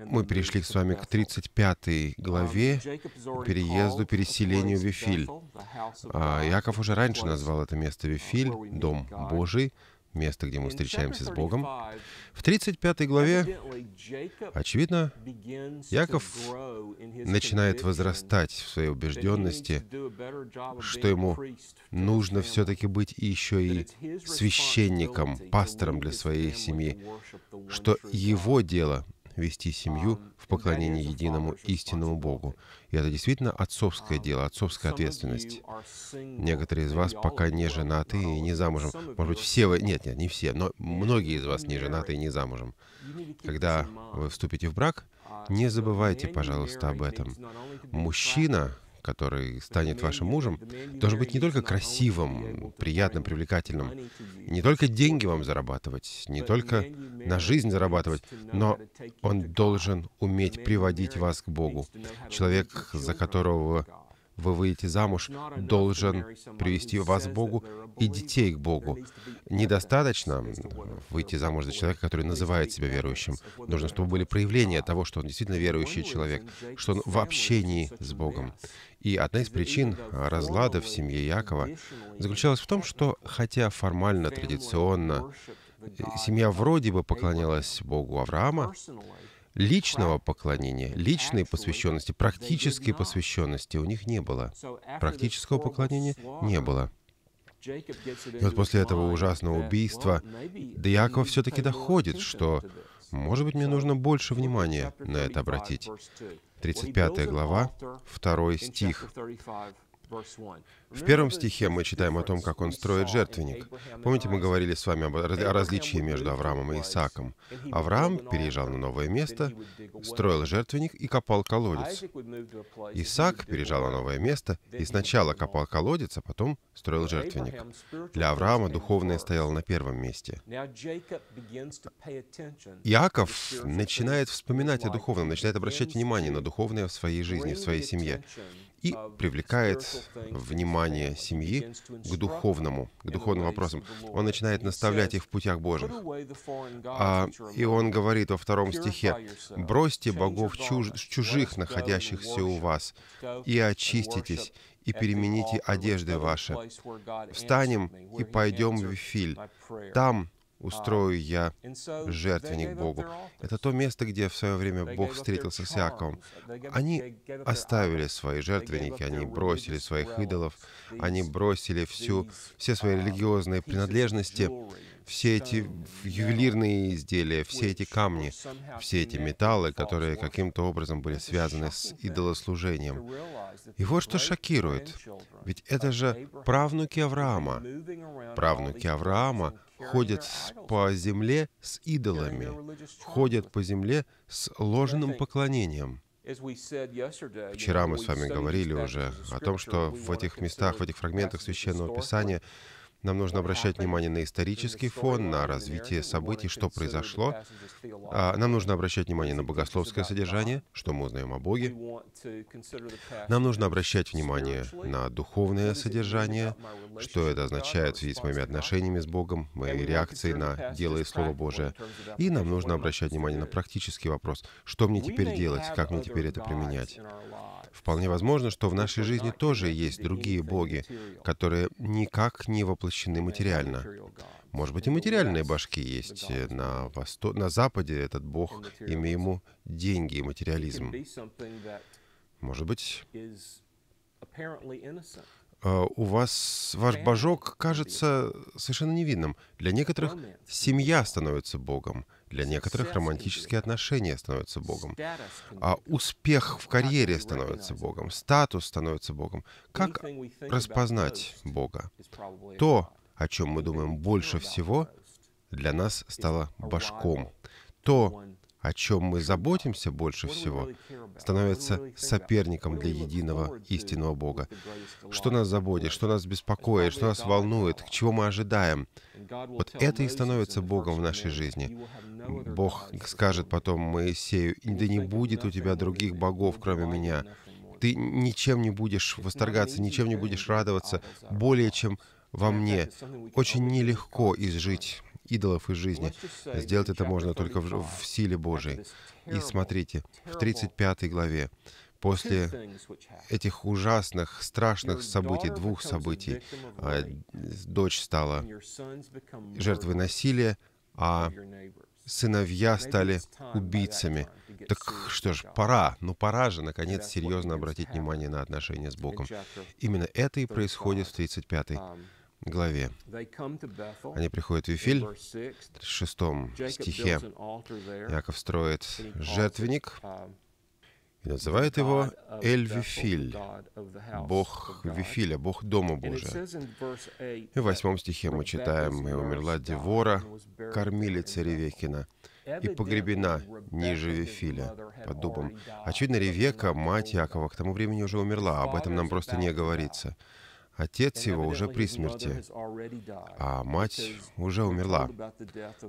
мы перешли с вами к 35 главе, um, переезду, переселению в Вифиль. А, Яков уже раньше назвал это место Вифиль, дом Божий, место, где мы встречаемся с Богом, в 35 главе, очевидно, Яков начинает возрастать в своей убежденности, что ему нужно все-таки быть еще и священником, пастором для своей семьи, что его дело — вести семью в поклонении единому истинному Богу. И это действительно отцовское дело, отцовская ответственность. Некоторые из вас пока не женаты и не замужем. Может быть, все вы... Нет, нет, не все, но многие из вас не женаты и не замужем. Когда вы вступите в брак, uh, не забывайте, пожалуйста, об этом. Мужчина, который станет вашим мужем, должен быть не только красивым, приятным, привлекательным, не только деньги вам зарабатывать, не только на жизнь зарабатывать, но он должен уметь приводить вас к Богу. Человек, за которого вы выйдете замуж, должен привести вас к Богу и детей к Богу. Недостаточно выйти замуж за человека, который называет себя верующим. Нужно, чтобы были проявления того, что он действительно верующий человек, что он в общении с Богом. И одна из причин разлада в семье Якова заключалась в том, что хотя формально, традиционно, семья вроде бы поклонялась Богу Авраама, личного поклонения, личной посвященности, практической посвященности у них не было. Практического поклонения не было. И вот после этого ужасного убийства до Якова все-таки доходит, что, может быть, мне нужно больше внимания на это обратить. 35 глава, 2 стих. В первом стихе мы читаем о том, как он строит жертвенник. Помните, мы говорили с вами о различии между Авраамом и Исааком. Авраам переезжал на новое место, строил жертвенник и копал колодец. Исаак переезжал на новое место и сначала копал колодец, а потом строил жертвенник. Для Авраама духовное стояло на первом месте. Иаков начинает вспоминать о духовном, начинает обращать внимание на духовное в своей жизни, в своей семье и привлекает внимание семьи к духовному, к духовным вопросам. Он начинает наставлять их в путях Божьих. А, и он говорит во втором стихе, «Бросьте богов чуж, чужих, находящихся у вас, и очиститесь, и перемените одежды ваши. Встанем и пойдем в Вифиль. Там устрою я жертвенник Богу. Это то место, где в свое время Бог встретился с Иаковом. Они оставили свои жертвенники, они бросили своих идолов, они бросили всю, все свои uh, религиозные принадлежности все эти ювелирные изделия, все эти камни, все эти металлы, которые каким-то образом были связаны с идолослужением. И вот что шокирует, ведь это же правнуки Авраама. Правнуки Авраама ходят по земле с идолами, ходят по земле с ложным поклонением. Вчера мы с вами говорили уже о том, что в этих местах, в этих фрагментах священного писания нам нужно обращать внимание на исторический фон, на развитие событий, что произошло. А, нам нужно обращать внимание на богословское содержание, что мы узнаем о Боге. Нам нужно обращать внимание на духовное содержание, что это означает в связи с моими отношениями с Богом, моей реакцией на дело и Слово Божие. И нам нужно обращать внимание на практический вопрос, что мне теперь делать, как мне теперь это применять. Вполне возможно, что в нашей жизни тоже есть другие боги, которые никак не воплощены материально. Может быть, и материальные башки есть. Э, на, восто... на Западе этот бог, имя ему деньги и материализм. Может быть, э, у вас ваш божок кажется совершенно невинным. Для некоторых семья становится богом — для некоторых романтические отношения становятся Богом, а успех в карьере становится Богом, статус становится Богом. Как распознать Бога? То, о чем мы думаем больше всего, для нас стало башком. То, о чем мы заботимся больше всего, становится соперником для единого истинного Бога. Что нас заботит, что нас беспокоит, что нас волнует, к чему мы ожидаем. Вот это и становится Богом в нашей жизни. Бог скажет потом Моисею, «Да не будет у тебя других богов, кроме меня». Ты ничем не будешь восторгаться, ничем не будешь радоваться более, чем во мне. Очень нелегко изжить идолов из жизни. Сделать это можно только в, в силе Божией. И смотрите, в 35 главе, после этих ужасных, страшных событий, двух событий, э, дочь стала жертвой насилия, а сыновья стали убийцами. Так что ж, пора, ну пора же, наконец, серьезно обратить внимание на отношения с Богом. Именно это и происходит в 35-й главе. Они приходят в Вифиль, в шестом стихе. Яков строит жертвенник um, и называет его Эль-Вифиль, Бог Вифиля, Бог Дома Божия. И в восьмом стихе мы читаем, «И умерла Девора, кормилица Ревекина, и погребена ниже Вифиля, под дубом». Очевидно, Ревека, мать Якова, к тому времени уже умерла, об этом нам просто не говорится. Отец его уже при смерти, а мать уже умерла,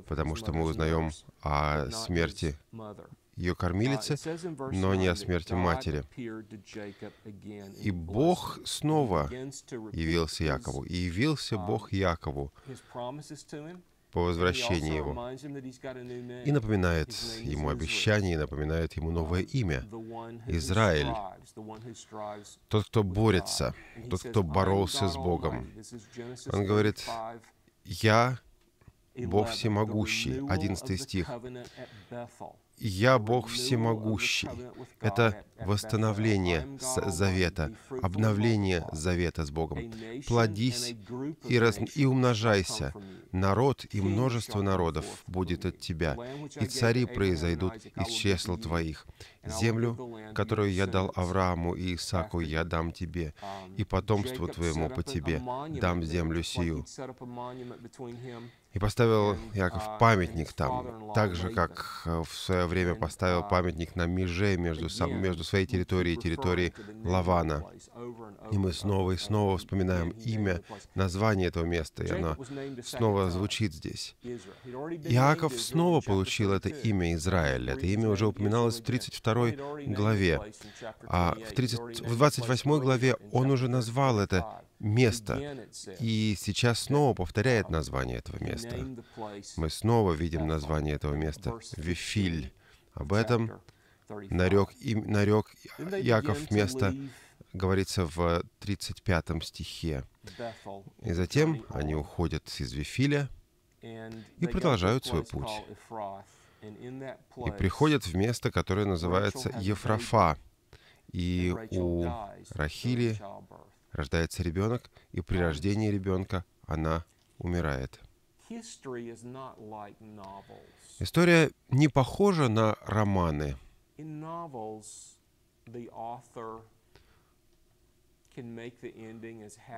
потому что мы узнаем о смерти ее uh, кормилице, но не о смерти матери. И Бог снова явился Якову, и явился um, Бог Якову по возвращении его. И напоминает ему обещание, и напоминает ему новое имя — Израиль. Тот, кто борется, тот, кто боролся с Богом. Он говорит, «Я Бог всемогущий», 11 стих. «Я Бог всемогущий». Это восстановление завета, обновление завета с Богом. «Плодись и, раз... и умножайся. Народ и множество народов будет от тебя, и цари произойдут из числа твоих. Землю, которую я дал Аврааму и Исаку, я дам тебе, и потомству твоему по тебе дам землю сию». И поставил Яков uh, памятник там, так же, как в свое время поставил uh, памятник на меже между, между своей территорией и территорией Лавана. И мы снова и снова вспоминаем имя, название этого места, и оно снова звучит здесь. Иаков снова получил это имя Израиль. Это имя уже упоминалось в 32 главе. А в, 30, в 28 главе он уже назвал это место. И сейчас снова повторяет um, название этого места. Мы снова видим название этого места — Вифиль. Об этом нарек, и, нарек Яков место, говорится в 35 стихе. И затем они уходят из Вифиля и продолжают свой путь. И приходят в место, которое называется Ефрафа. И у Рахили Рождается ребенок, и при рождении ребенка она умирает. История не похожа на романы.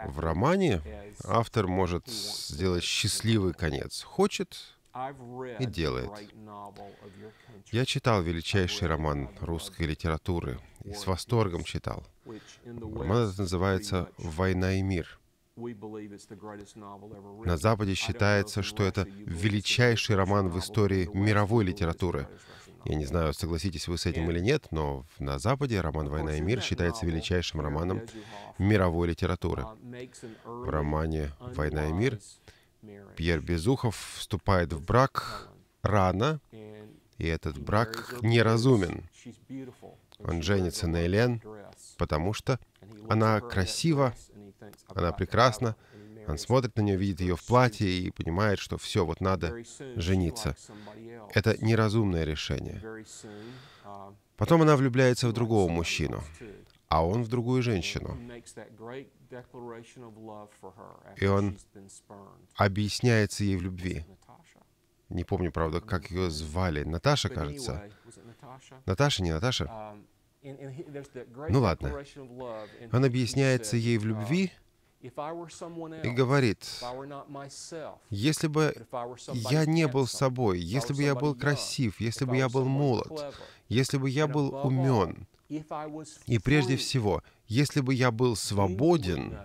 В романе автор может сделать счастливый конец. Хочет и делает. Я читал величайший роман русской литературы и с восторгом читал. Роман этот называется «Война и мир». На Западе считается, что это величайший роман в истории мировой литературы. Я не знаю, согласитесь вы с этим или нет, но на Западе роман «Война и мир» считается величайшим романом мировой литературы. В романе «Война и мир» Пьер Безухов вступает в брак рано, и этот брак неразумен. Он женится на Элен, потому что она красива, она прекрасна. Он смотрит на нее, видит ее в платье и понимает, что все, вот надо жениться. Это неразумное решение. Потом она влюбляется в другого мужчину, а он в другую женщину. И он объясняется ей в любви. Не помню, правда, как ее звали. Наташа, кажется. Наташа, не Наташа? Um, ну ладно. Он объясняется ей в любви um, и говорит, если бы я не был собой, если бы я был красив, если бы я был молод, если бы я был умен, и прежде всего, если бы я был свободен,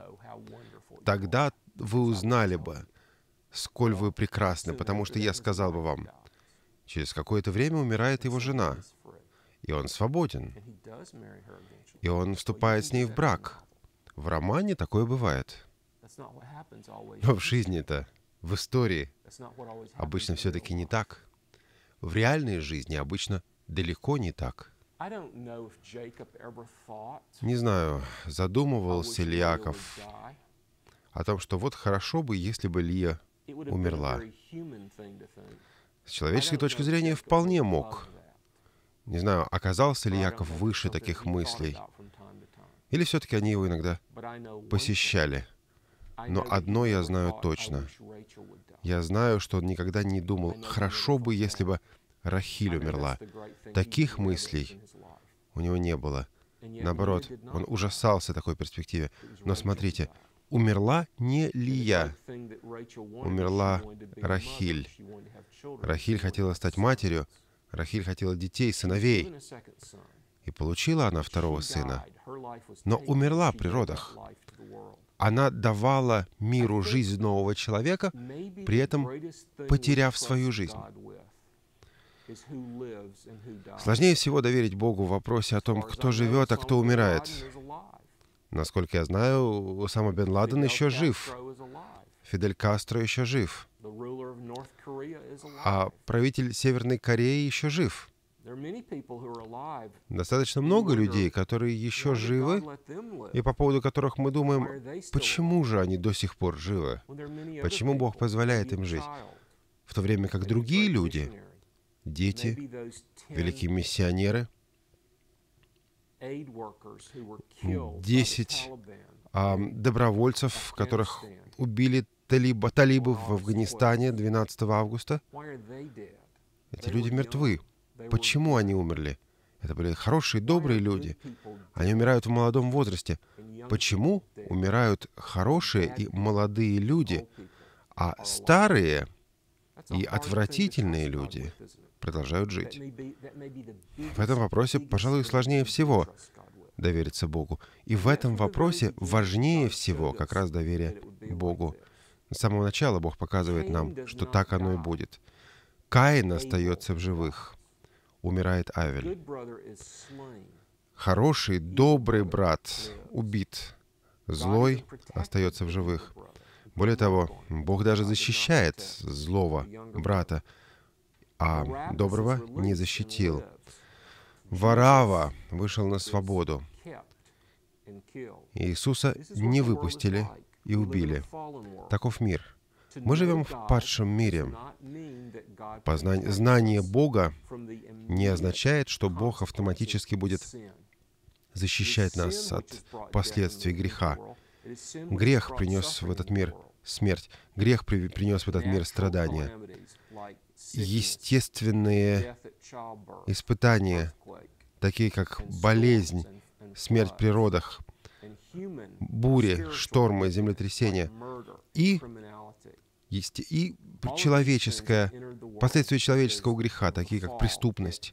тогда вы узнали бы, сколь вы прекрасны, потому что я сказал бы вам, через какое-то время умирает его жена, и он свободен, и он вступает с ней в брак. В романе такое бывает. Но в жизни-то, в истории, обычно все-таки не так. В реальной жизни обычно далеко не так. Не знаю, задумывался ли Яков о том, что вот хорошо бы, если бы Лия умерла. С человеческой точки зрения вполне мог. Не знаю, оказался ли Яков выше таких мыслей, или все-таки они его иногда посещали. Но одно я знаю точно. Я знаю, что он никогда не думал, хорошо бы, если бы Рахиль умерла. Таких мыслей у него не было. Наоборот, он ужасался такой перспективе. Но смотрите, умерла не Лия, умерла Рахиль. Рахиль хотела стать матерью, Рахиль хотела детей, сыновей. И получила она второго сына, но умерла при родах. Она давала миру жизнь нового человека, при этом потеряв свою жизнь. Сложнее всего доверить Богу в вопросе о том, кто живет, а кто умирает. Насколько я знаю, Усама бен Ладен еще жив. Фидель Кастро еще жив. А правитель Северной Кореи еще жив. Достаточно много людей, которые еще живы, и по поводу которых мы думаем, почему же они до сих пор живы? Почему Бог позволяет им жить? В то время как другие люди, дети, великие миссионеры — 10 а, добровольцев, которых убили талиба, талибы в Афганистане 12 августа. Эти люди мертвы. Почему они умерли? Это были хорошие, добрые люди. Они умирают в молодом возрасте. Почему умирают хорошие и молодые люди, а старые и отвратительные люди? продолжают жить. В этом вопросе, пожалуй, сложнее всего довериться Богу. И в этом вопросе важнее всего как раз доверие Богу. С самого начала Бог показывает нам, что так оно и будет. Каин остается в живых. Умирает Авель. Хороший, добрый брат убит. Злой остается в живых. Более того, Бог даже защищает злого брата а доброго не защитил. Варава вышел на свободу. Иисуса не выпустили и убили. Таков мир. Мы живем в падшем мире. Познание, знание Бога не означает, что Бог автоматически будет защищать нас от последствий греха. Грех принес в этот мир смерть. Грех при, принес в этот мир страдания естественные испытания, такие как болезнь, смерть при родах, бури, штормы, землетрясения и, и человеческое, последствия человеческого греха, такие как преступность.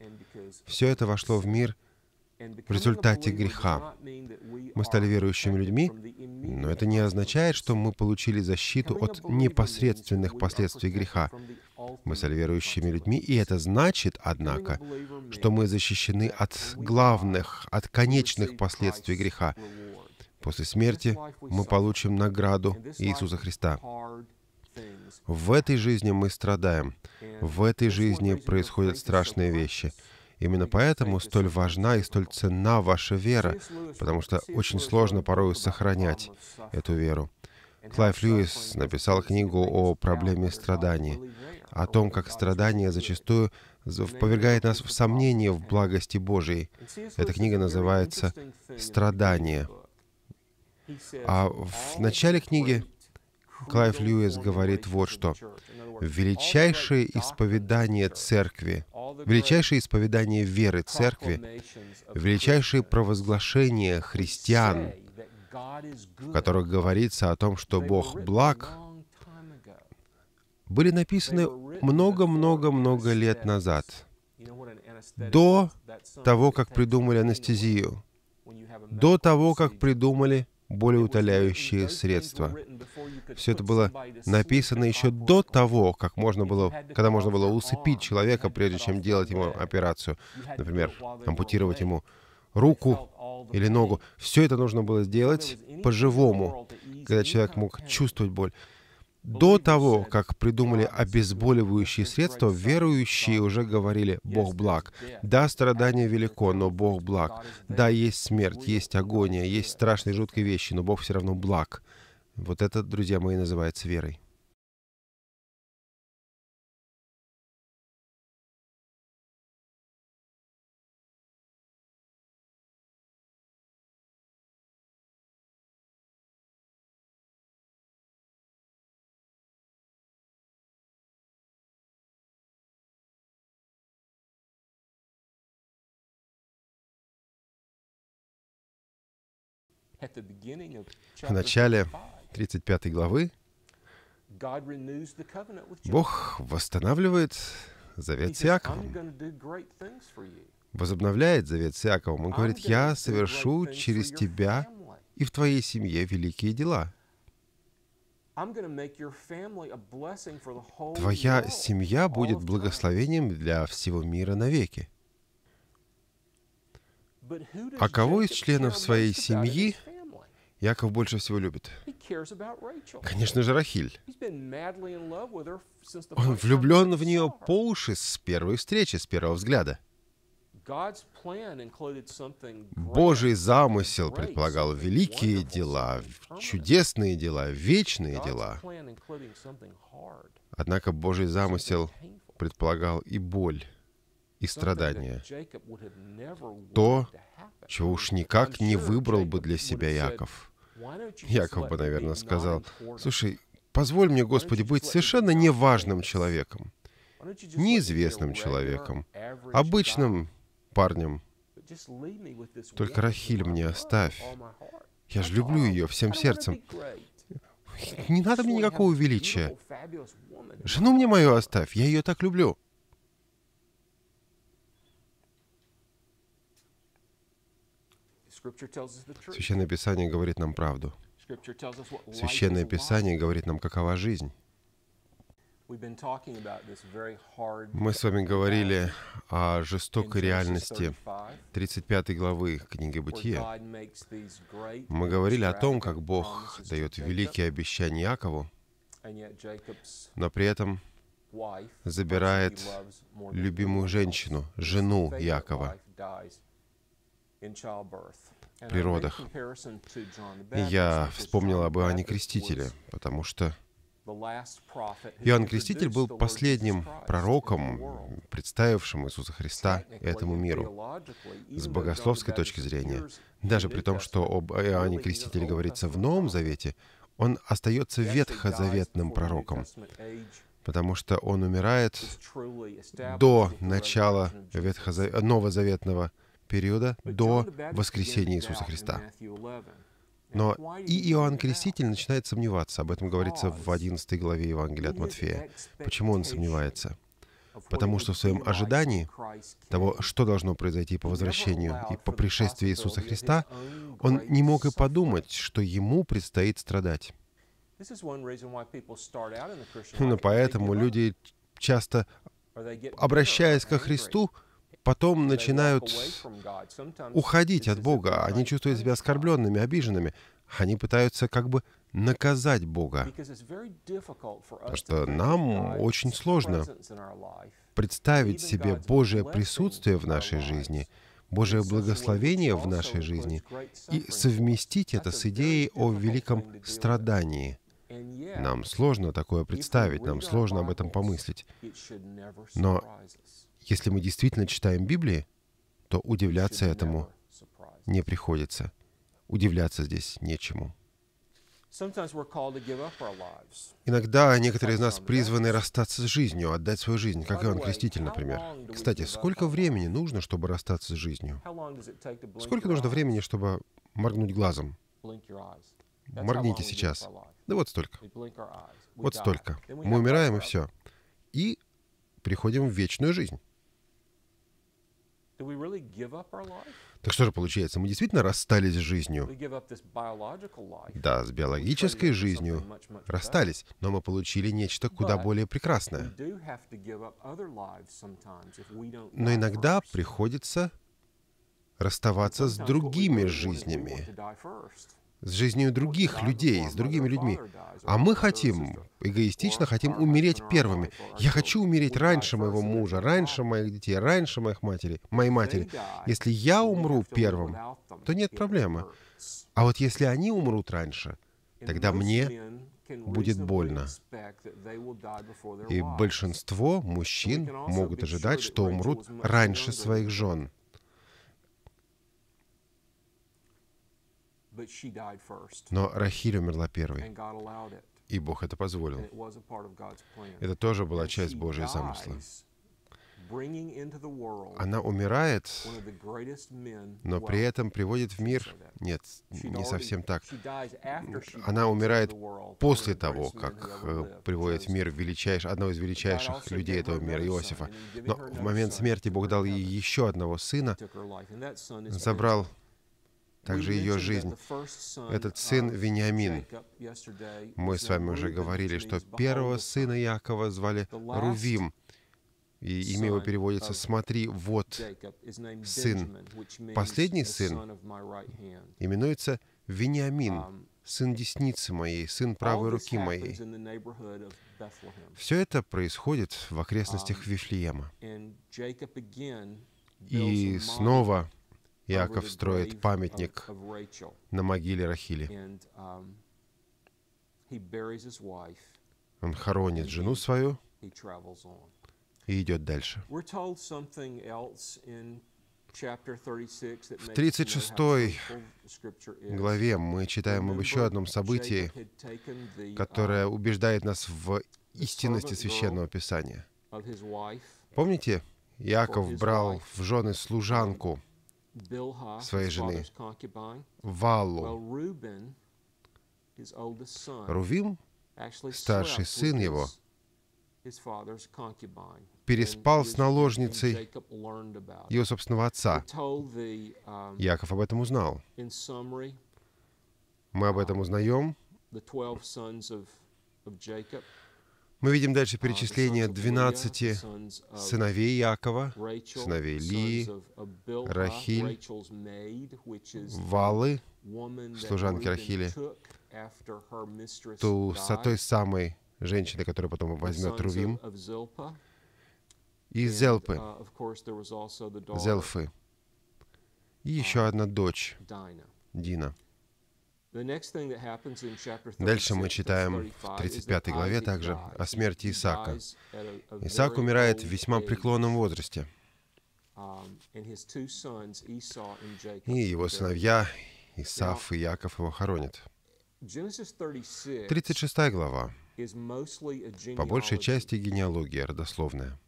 Все это вошло в мир в результате греха. Мы стали верующими людьми, но это не означает, что мы получили защиту от непосредственных последствий греха. Мы стали людьми, и это значит, однако, что мы защищены от главных, от конечных последствий греха. После смерти мы получим награду Иисуса Христа. В этой жизни мы страдаем, в этой жизни происходят страшные вещи. Именно поэтому столь важна и столь ценна ваша вера, потому что очень сложно порой сохранять эту веру. Клайв Льюис написал книгу о проблеме страдания, о том, как страдание зачастую повергает нас в сомнение в благости Божией. Эта книга называется «Страдание». А в начале книги Клайв Льюис говорит вот что. Величайшее исповедание церкви, величайшее исповедание веры церкви, величайшее провозглашение христиан в которых говорится о том, что Бог благ, были написаны много-много-много лет назад, до того, как придумали анестезию, до того, как придумали болеутоляющие средства. Все это было написано еще до того, как можно было, когда можно было усыпить человека, прежде чем делать ему операцию, например, ампутировать ему руку или ногу. Все это нужно было сделать по-живому, когда человек мог чувствовать боль. До того, как придумали обезболивающие средства, верующие уже говорили «Бог благ». Да, страдание велико, но Бог благ. Да, есть смерть, есть агония, есть страшные жуткие вещи, но Бог все равно благ. Вот это, друзья мои, называется верой. В начале 35 главы Бог восстанавливает завет с Иаковом, возобновляет завет с Иаковом. Он говорит, «Я совершу через тебя и в твоей семье великие дела». Твоя семья будет благословением для всего мира навеки. А кого из членов своей семьи Яков больше всего любит. Конечно же, Рахиль. Он влюблен в нее по уши с первой встречи, с первого взгляда. Божий замысел предполагал великие дела, чудесные дела, вечные дела. Однако Божий замысел предполагал и боль, и страдания. То, чего уж никак не выбрал бы для себя Яков. Яков бы, наверное, сказал, «Слушай, позволь мне, Господи, быть совершенно неважным человеком, неизвестным человеком, обычным парнем. Только Рахиль мне оставь. Я же люблю ее всем сердцем. Не надо мне никакого величия. Жену мне мою оставь, я ее так люблю». Священное Писание говорит нам правду. Священное Писание говорит нам, какова жизнь. Мы с вами говорили о жестокой реальности 35 главы книги Бытия. Мы говорили о том, как Бог дает великие обещания Якову, но при этом забирает любимую женщину, жену Якова природах. И я вспомнил об Иоанне Крестителе, потому что Иоанн Креститель был последним пророком, представившим Иисуса Христа этому миру. С богословской точки зрения, даже при том, что об Иоанне Крестителе говорится в Новом Завете, он остается ветхозаветным пророком, потому что он умирает до начала ветхозав... новозаветного периода до воскресения Иисуса Христа. Но и Иоанн Креститель начинает сомневаться, об этом говорится в 11 главе Евангелия от Матфея. Почему он сомневается? Потому что в своем ожидании того, что должно произойти по возвращению и по пришествии Иисуса Христа, он не мог и подумать, что ему предстоит страдать. Но ну, поэтому люди часто, обращаясь ко Христу, потом начинают уходить от Бога. Они чувствуют себя оскорбленными, обиженными. Они пытаются как бы наказать Бога. Потому что нам очень сложно представить себе Божье присутствие в нашей жизни, Божье благословение в нашей жизни и совместить это с идеей о великом страдании. Нам сложно такое представить, нам сложно об этом помыслить. Но если мы действительно читаем Библии, то удивляться этому не приходится. Удивляться здесь нечему. Иногда некоторые из нас призваны расстаться с жизнью, отдать свою жизнь, как Иоанн Креститель, например. Кстати, сколько времени нужно, чтобы расстаться с жизнью? Сколько нужно времени, чтобы моргнуть глазом? Моргните сейчас. Да вот столько. Вот столько. Мы умираем и все. И приходим в вечную жизнь. Так что же получается, мы действительно расстались с жизнью? Да, с биологической жизнью расстались, но мы получили нечто куда более прекрасное. Но иногда приходится расставаться с другими жизнями, с жизнью других людей, с другими людьми. А мы хотим, эгоистично хотим умереть первыми. Я хочу умереть раньше моего мужа, раньше моих детей, раньше моих матери, моей матери. Если я умру первым, то нет проблемы. А вот если они умрут раньше, тогда мне будет больно. И большинство мужчин могут ожидать, что умрут раньше своих жен. Но Рахиль умерла первой, и Бог это позволил. Это тоже была часть Божьей замысла. Она умирает, но при этом приводит в мир... Нет, не совсем так. Она умирает после того, как э, приводит в мир величайш... одного из величайших людей этого мира, Иосифа. Но в момент смерти Бог дал ей еще одного сына, забрал также ее жизнь. Этот сын Вениамин. Мы с вами уже говорили, что первого сына Якова звали Рувим, и имя его переводится «Смотри, вот сын». Последний сын именуется Вениамин, um, сын десницы моей, сын правой руки моей. Все это происходит в окрестностях um, Вифлеема. И снова Иаков строит памятник на могиле Рахили. Он хоронит жену свою и идет дальше. В 36 главе мы читаем об еще одном событии, uh, которое убеждает нас в истинности Священного Писания. Помните, Иаков брал в жены служанку своей жены Валу. Рувим, старший сын его, переспал с наложницей его собственного отца. Um, Яков об этом узнал. Мы об этом узнаем. Мы видим дальше а, перечисление 12 а, сыновей Якова, сыновей Лии, а, Рахиль, Валы, служанки Рахили, ту, той самой женщины, которая потом возьмет Рувим, и Зелпы, uh, Зелфы, и еще одна дочь, Дина. Дальше мы читаем в 35 главе также о смерти Исаака. Исаак умирает в весьма преклонном возрасте. Um, и его сыновья Исаф и Яков его хоронят. 36 глава. По большей части генеалогия родословная.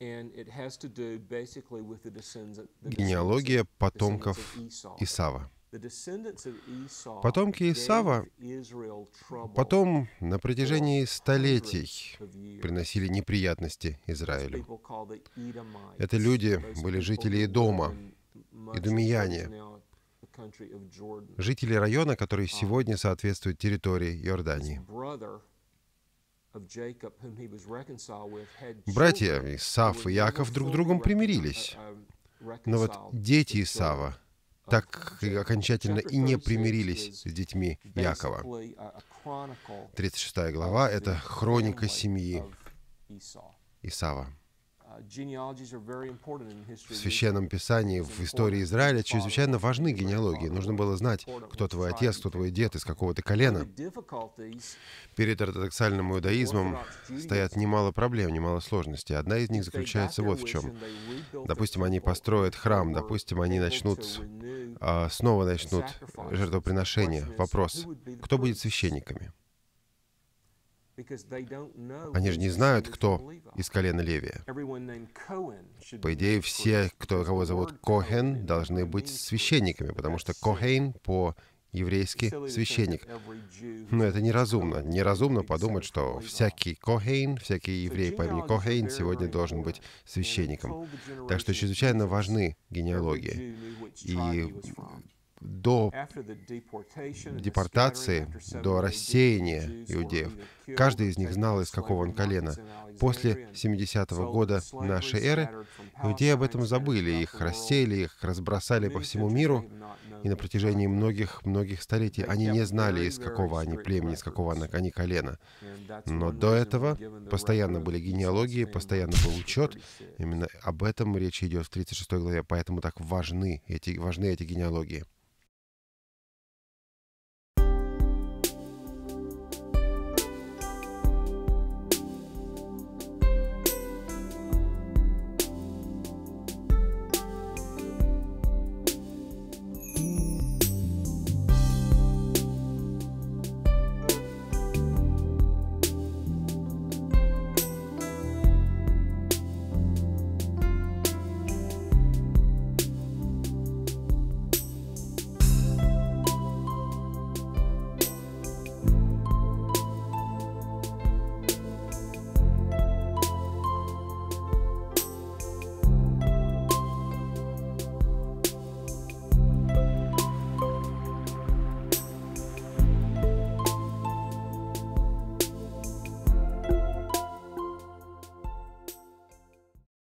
Генеалогия потомков Исава. Потомки Исава потом на протяжении столетий приносили неприятности Израилю. Это люди были жители Дома, идумияне, жители района, который а сегодня соответствует территории Иордании. Братья Исав и Яков друг с другом примирились. Uh, uh, Но вот дети Исава так и окончательно и не примирились с детьми Якова. 36 глава — это хроника семьи Исава. Uh, в Священном Писании, в истории Израиля чрезвычайно важны генеалогии. Нужно было знать, кто твой отец, кто твой дед, из какого ты колена. Перед ортодоксальным иудаизмом стоят немало проблем, немало сложностей. Одна из них заключается вот в чем. Допустим, они построят храм, допустим, они начнут, а, снова начнут жертвоприношение. Вопрос, кто будет священниками? Они же не знают, кто из колена Левия. По идее, все, кто, кого зовут Кохен, должны быть священниками, потому что Коhen по еврейски священник. Но это неразумно. Неразумно подумать, что всякий Кохейн, всякий еврей по имени Кохейн сегодня должен быть священником. Так что чрезвычайно важны генеалогии. И до депортации, до рассеяния иудеев. Каждый из них знал, из какого он колена. После 70-го года нашей эры иудеи об этом забыли, их рассеяли, их разбросали по всему миру, и на протяжении многих-многих столетий они не знали, из какого они племени, из какого они колена. Но до этого постоянно были генеалогии, постоянно был учет. Именно об этом речь идет в 36 главе, поэтому так важны эти, важны эти генеалогии.